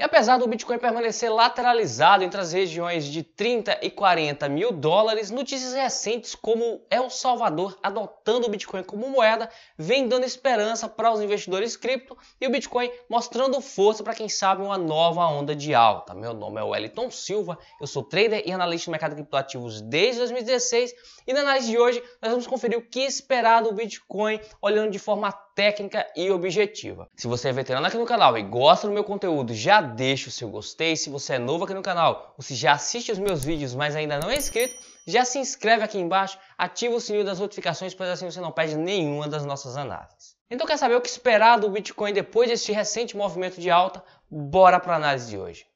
E apesar do Bitcoin permanecer lateralizado entre as regiões de 30 e 40 mil dólares, notícias recentes como El Salvador adotando o Bitcoin como moeda vem dando esperança para os investidores cripto e o Bitcoin mostrando força para quem sabe uma nova onda de alta. Meu nome é Wellington Silva, eu sou trader e analista de mercado de criptoativos desde 2016 e na análise de hoje nós vamos conferir o que esperar do Bitcoin olhando de forma técnica e objetiva. Se você é veterano aqui no canal e gosta do meu conteúdo, já deixa o seu gostei se você é novo aqui no canal ou se já assiste os meus vídeos, mas ainda não é inscrito, já se inscreve aqui embaixo, ativa o sininho das notificações, pois assim você não perde nenhuma das nossas análises. Então quer saber o que esperar do Bitcoin depois deste recente movimento de alta? Bora para a análise de hoje.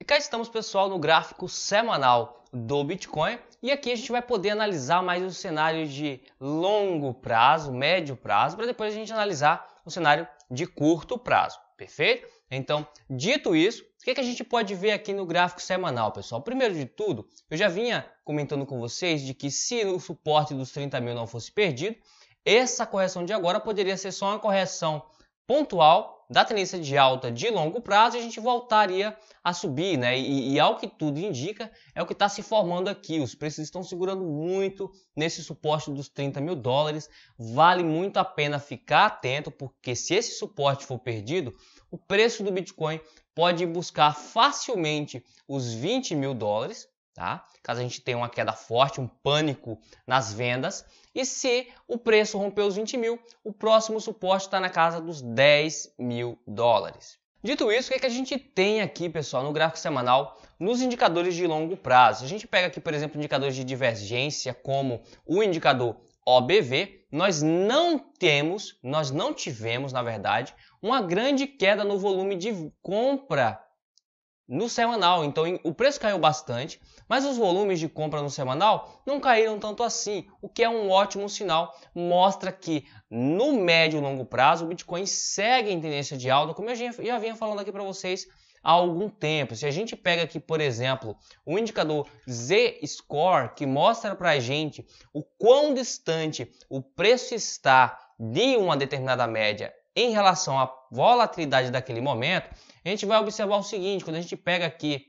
E cá estamos pessoal no gráfico semanal do Bitcoin, e aqui a gente vai poder analisar mais o cenário de longo prazo, médio prazo, para depois a gente analisar o cenário de curto prazo, perfeito? Então, dito isso, o que, é que a gente pode ver aqui no gráfico semanal, pessoal? Primeiro de tudo, eu já vinha comentando com vocês de que se o suporte dos 30 mil não fosse perdido, essa correção de agora poderia ser só uma correção pontual da tendência de alta de longo prazo e a gente voltaria a subir, né? E, e ao que tudo indica, é o que está se formando aqui. Os preços estão segurando muito nesse suporte dos 30 mil dólares. Vale muito a pena ficar atento, porque se esse suporte for perdido, o preço do Bitcoin pode buscar facilmente os 20 mil dólares, Tá? Caso a gente tenha uma queda forte, um pânico nas vendas. E se o preço romper os 20 mil, o próximo suporte está na casa dos 10 mil dólares. Dito isso, o que, é que a gente tem aqui, pessoal, no gráfico semanal, nos indicadores de longo prazo? A gente pega aqui, por exemplo, indicadores de divergência, como o indicador OBV, nós não temos, nós não tivemos, na verdade, uma grande queda no volume de compra no semanal. Então o preço caiu bastante, mas os volumes de compra no semanal não caíram tanto assim, o que é um ótimo sinal. Mostra que no médio e longo prazo o Bitcoin segue em tendência de alta, como eu já vinha falando aqui para vocês há algum tempo. Se a gente pega aqui, por exemplo, o indicador Z-Score, que mostra para a gente o quão distante o preço está de uma determinada média em relação à volatilidade daquele momento, a gente vai observar o seguinte, quando a gente pega aqui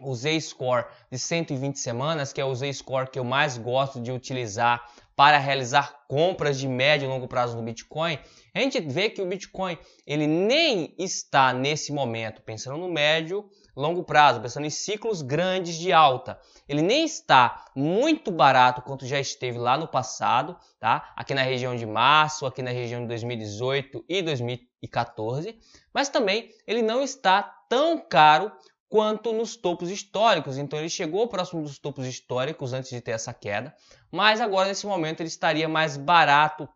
o Z-score de 120 semanas, que é o Z-score que eu mais gosto de utilizar para realizar compras de médio e longo prazo no Bitcoin, a gente vê que o Bitcoin ele nem está nesse momento pensando no médio longo prazo, pensando em ciclos grandes de alta. Ele nem está muito barato quanto já esteve lá no passado, tá? Aqui na região de março, aqui na região de 2018 e 2014, mas também ele não está tão caro quanto nos topos históricos. Então ele chegou próximo dos topos históricos antes de ter essa queda, mas agora nesse momento ele estaria mais barato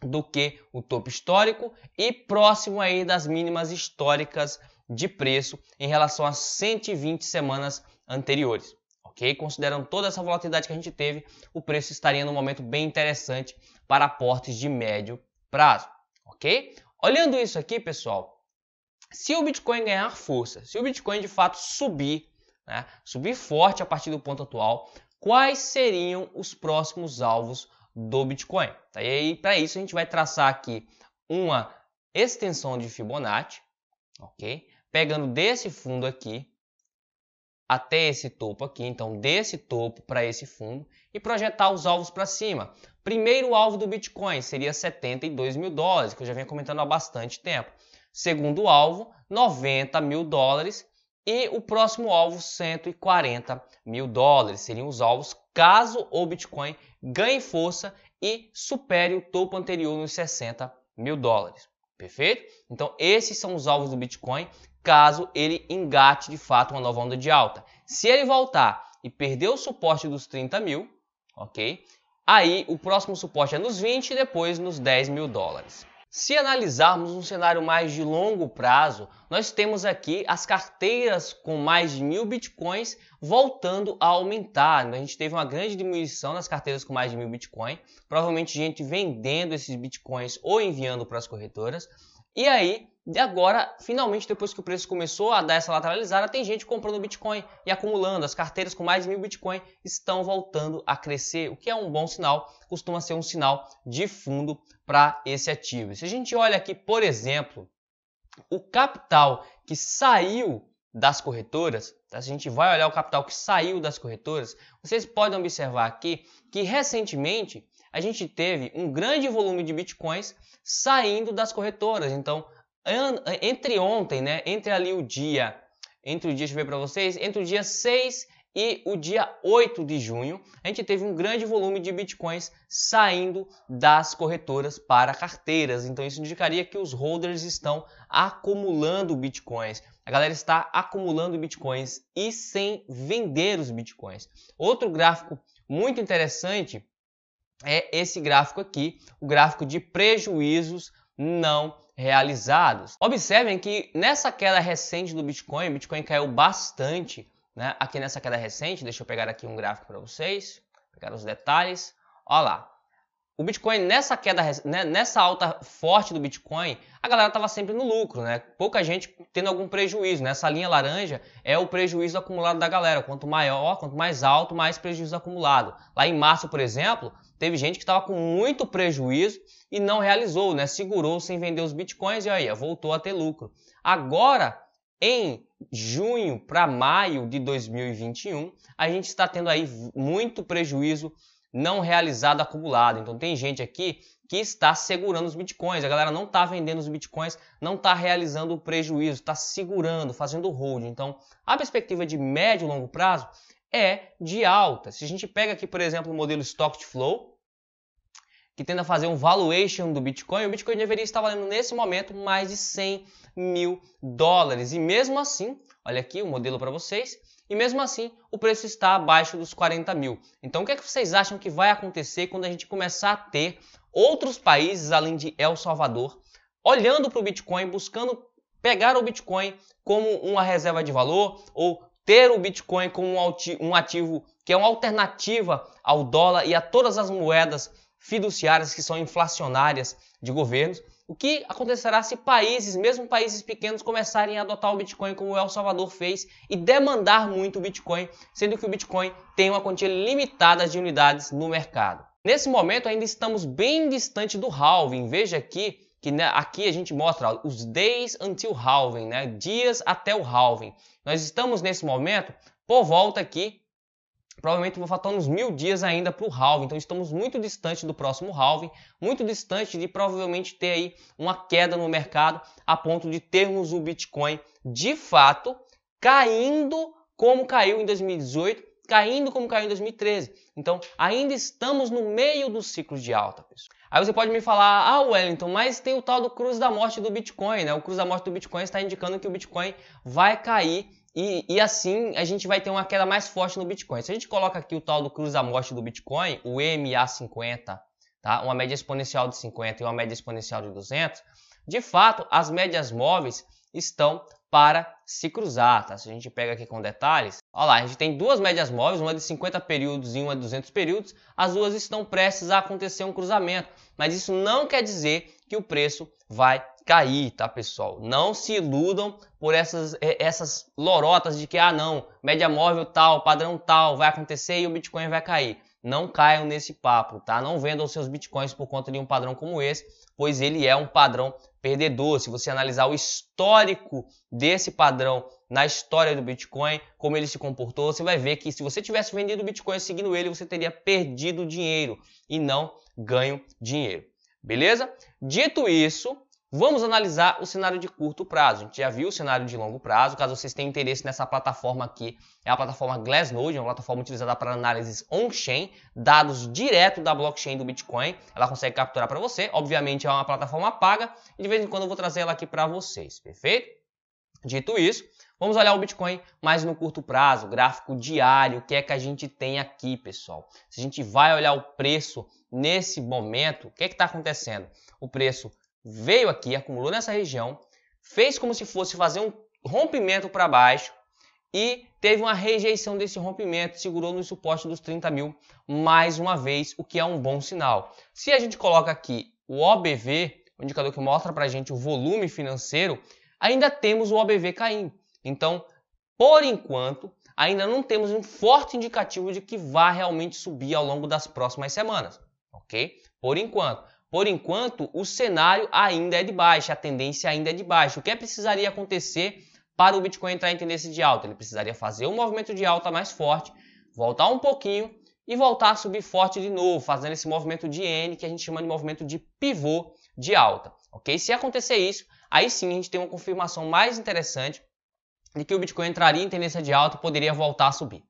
do que o topo histórico e próximo aí das mínimas históricas de preço em relação às 120 semanas anteriores. Ok? Considerando toda essa volatilidade que a gente teve, o preço estaria num momento bem interessante para aportes de médio prazo. Ok? Olhando isso aqui, pessoal, se o Bitcoin ganhar força, se o Bitcoin de fato subir, né, subir forte a partir do ponto atual, quais seriam os próximos alvos do Bitcoin? Tá? E aí, para isso, a gente vai traçar aqui uma extensão de Fibonacci, ok? pegando desse fundo aqui até esse topo aqui, então desse topo para esse fundo e projetar os alvos para cima. Primeiro alvo do Bitcoin seria 72 mil dólares, que eu já venho comentando há bastante tempo. Segundo alvo, 90 mil dólares e o próximo alvo 140 mil dólares seriam os alvos caso o Bitcoin ganhe força e supere o topo anterior nos 60 mil dólares. Perfeito? Então esses são os alvos do Bitcoin caso ele engate de fato uma nova onda de alta. Se ele voltar e perder o suporte dos 30 mil, ok? Aí o próximo suporte é nos 20 e depois nos 10 mil dólares. Se analisarmos um cenário mais de longo prazo, nós temos aqui as carteiras com mais de mil bitcoins voltando a aumentar. Então, a gente teve uma grande diminuição nas carteiras com mais de mil bitcoins, provavelmente gente vendendo esses bitcoins ou enviando para as corretoras. E aí e agora, finalmente, depois que o preço começou a dar essa lateralizada, tem gente comprando Bitcoin e acumulando. As carteiras com mais de mil Bitcoin estão voltando a crescer, o que é um bom sinal, costuma ser um sinal de fundo para esse ativo. Se a gente olha aqui, por exemplo, o capital que saiu das corretoras, tá? se a gente vai olhar o capital que saiu das corretoras, vocês podem observar aqui que recentemente a gente teve um grande volume de bitcoins saindo das corretoras. Então, entre ontem, né? Entre ali o dia, entre o dia, deixa eu ver para vocês, entre o dia 6 e o dia 8 de junho, a gente teve um grande volume de bitcoins saindo das corretoras para carteiras. Então isso indicaria que os holders estão acumulando bitcoins. A galera está acumulando bitcoins e sem vender os bitcoins. Outro gráfico muito interessante é esse gráfico aqui, o gráfico de prejuízos não realizados. Observem que nessa queda recente do Bitcoin, o Bitcoin caiu bastante, né? Aqui nessa queda recente, deixa eu pegar aqui um gráfico para vocês, pegar os detalhes. Olha lá, o Bitcoin, nessa queda, né, nessa alta forte do Bitcoin, a galera estava sempre no lucro, né? Pouca gente tendo algum prejuízo, né? Essa linha laranja é o prejuízo acumulado da galera. Quanto maior, quanto mais alto, mais prejuízo acumulado. Lá em março, por exemplo, teve gente que estava com muito prejuízo e não realizou, né? Segurou sem vender os Bitcoins e aí voltou a ter lucro. Agora, em junho para maio de 2021, a gente está tendo aí muito prejuízo não realizada acumulada. Então tem gente aqui que está segurando os bitcoins. A galera não está vendendo os bitcoins, não está realizando o prejuízo, está segurando, fazendo hold. Então a perspectiva de médio e longo prazo é de alta. Se a gente pega aqui, por exemplo, o modelo Stock to Flow, que tenta fazer um valuation do Bitcoin, o Bitcoin deveria estar valendo nesse momento mais de 100 mil dólares. E mesmo assim, olha aqui o modelo para vocês, e mesmo assim o preço está abaixo dos 40 mil. Então o que, é que vocês acham que vai acontecer quando a gente começar a ter outros países além de El Salvador olhando para o Bitcoin, buscando pegar o Bitcoin como uma reserva de valor ou ter o Bitcoin como um ativo que é uma alternativa ao dólar e a todas as moedas fiduciárias que são inflacionárias de governos? O que acontecerá se países, mesmo países pequenos, começarem a adotar o Bitcoin como o El Salvador fez e demandar muito o Bitcoin, sendo que o Bitcoin tem uma quantia limitada de unidades no mercado. Nesse momento ainda estamos bem distante do halving. Veja aqui que né, aqui a gente mostra ó, os days until halving, né, dias até o halving. Nós estamos nesse momento por volta aqui Provavelmente vou faltar uns mil dias ainda para o halving, então estamos muito distante do próximo halving, muito distante de provavelmente ter aí uma queda no mercado a ponto de termos o Bitcoin de fato caindo como caiu em 2018, caindo como caiu em 2013. Então ainda estamos no meio do ciclo de alta, Aí você pode me falar, ah, Wellington, mas tem o tal do cruz da morte do Bitcoin, né? O cruz da morte do Bitcoin está indicando que o Bitcoin vai cair e, e, assim a gente vai ter uma queda mais forte no Bitcoin. Se a gente coloca aqui o tal do cruzamento do Bitcoin, o MA50, tá? uma média exponencial de 50 e uma média exponencial de 200, de fato as médias móveis estão para se cruzar. Tá? Se a gente pega aqui com detalhes, olha lá, a gente tem duas médias móveis, uma de 50 períodos e uma de 200 períodos, as duas estão prestes a acontecer um cruzamento, mas isso não quer dizer que o preço vai cair, tá pessoal? Não se iludam por essas, é, essas lorotas de que, ah não, média móvel tal, padrão tal, vai acontecer e o Bitcoin vai cair. Não caiam nesse papo, tá? Não vendam seus Bitcoins por conta de um padrão como esse, pois ele é um padrão perdedor. Se você analisar o histórico desse padrão na história do Bitcoin, como ele se comportou, você vai ver que se você tivesse vendido o Bitcoin seguindo ele, você teria perdido dinheiro e não ganho dinheiro. Beleza? Dito isso, Vamos analisar o cenário de curto prazo. A gente já viu o cenário de longo prazo. Caso vocês tenham interesse nessa plataforma aqui, é a plataforma Glassnode, é uma plataforma utilizada para análises on-chain, dados direto da blockchain do Bitcoin. Ela consegue capturar para você. Obviamente é uma plataforma paga e de vez em quando eu vou trazer ela aqui para vocês, perfeito? Dito isso, vamos olhar o Bitcoin mais no curto prazo, gráfico diário, o que é que a gente tem aqui, pessoal? Se a gente vai olhar o preço nesse momento, o que é que está acontecendo? O preço veio aqui, acumulou nessa região, fez como se fosse fazer um rompimento para baixo e teve uma rejeição desse rompimento, segurou no suporte dos 30 mil mais uma vez, o que é um bom sinal. Se a gente coloca aqui o OBV, o indicador que mostra para a gente o volume financeiro, ainda temos o OBV caindo. Então, por enquanto, ainda não temos um forte indicativo de que vá realmente subir ao longo das próximas semanas, ok? Por enquanto. Por enquanto, o cenário ainda é de baixa, a tendência ainda é de baixa. O que é precisaria acontecer para o Bitcoin entrar em tendência de alta? Ele precisaria fazer um movimento de alta mais forte, voltar um pouquinho e voltar a subir forte de novo, fazendo esse movimento de N que a gente chama de movimento de pivô de alta, ok? Se acontecer isso, aí sim a gente tem uma confirmação mais interessante de que o Bitcoin entraria em tendência de alta e poderia voltar a subir.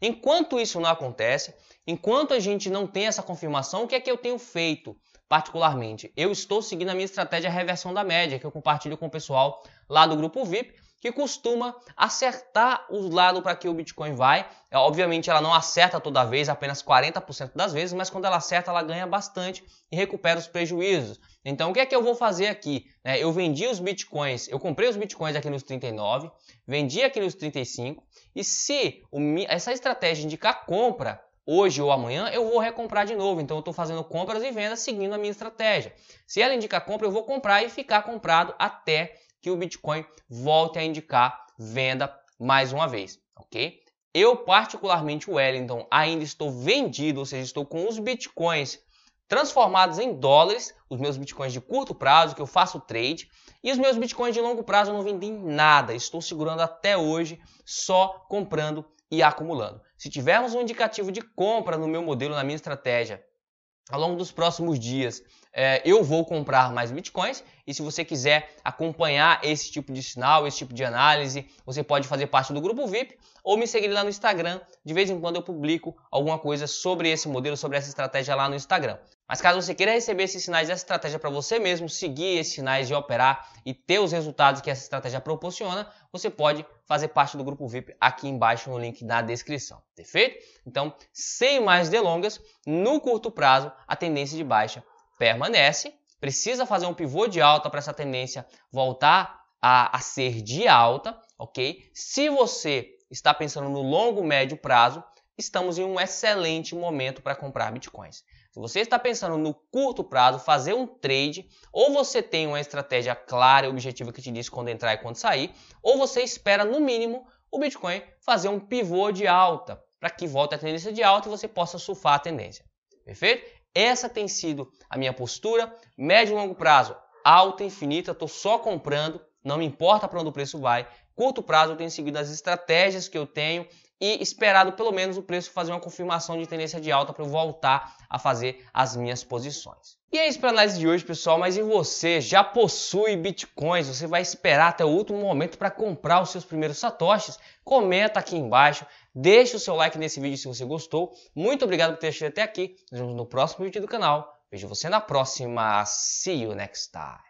Enquanto isso não acontece, enquanto a gente não tem essa confirmação, o que é que eu tenho feito? particularmente. Eu estou seguindo a minha estratégia reversão da média, que eu compartilho com o pessoal lá do grupo VIP, que costuma acertar o lado para que o Bitcoin vai. É, obviamente ela não acerta toda vez, apenas 40% das vezes, mas quando ela acerta, ela ganha bastante e recupera os prejuízos. Então o que é que eu vou fazer aqui? É, eu vendi os Bitcoins, eu comprei os Bitcoins aqui nos 39, vendi aqui nos 35, e se essa estratégia indicar compra, hoje ou amanhã, eu vou recomprar de novo. Então eu estou fazendo compras e vendas seguindo a minha estratégia. Se ela indicar compra, eu vou comprar e ficar comprado até que o Bitcoin volte a indicar venda mais uma vez, ok? Eu, particularmente, o Wellington, ainda estou vendido, ou seja, estou com os Bitcoins transformados em dólares, os meus bitcoins de curto prazo, que eu faço trade, e os meus bitcoins de longo prazo eu não vendi nada, estou segurando até hoje, só comprando e acumulando. Se tivermos um indicativo de compra no meu modelo, na minha estratégia, ao longo dos próximos dias é, eu vou comprar mais bitcoins. E se você quiser acompanhar esse tipo de sinal, esse tipo de análise, você pode fazer parte do grupo VIP ou me seguir lá no Instagram. De vez em quando eu publico alguma coisa sobre esse modelo, sobre essa estratégia lá no Instagram. Mas caso você queira receber esses sinais dessa estratégia é para você mesmo, seguir esses sinais de operar e ter os resultados que essa estratégia proporciona, você pode fazer parte do grupo VIP aqui embaixo no link na descrição. Perfeito? Então, sem mais delongas, no curto prazo, a tendência é de baixa permanece, precisa fazer um pivô de alta para essa tendência voltar a, a ser de alta, ok? Se você está pensando no longo médio prazo, estamos em um excelente momento para comprar bitcoins. Se você está pensando no curto prazo, fazer um trade, ou você tem uma estratégia clara e objetiva que te diz quando entrar e quando sair, ou você espera no mínimo o Bitcoin fazer um pivô de alta, para que volte a tendência de alta e você possa surfar a tendência. Perfeito? Essa tem sido a minha postura, médio e longo prazo, alta infinita, estou só comprando, não me importa para onde o preço vai. Curto prazo eu tenho seguido as estratégias que eu tenho e esperado pelo menos o preço fazer uma confirmação de tendência de alta para eu voltar a fazer as minhas posições. E é isso para a análise de hoje, pessoal. Mas e você? Já possui bitcoins? Você vai esperar até o último momento para comprar os seus primeiros satoshis? Comenta aqui embaixo, deixa o seu like nesse vídeo se você gostou. Muito obrigado por ter assistido até aqui. Nos vemos no próximo vídeo do canal. Vejo você na próxima. See you next time.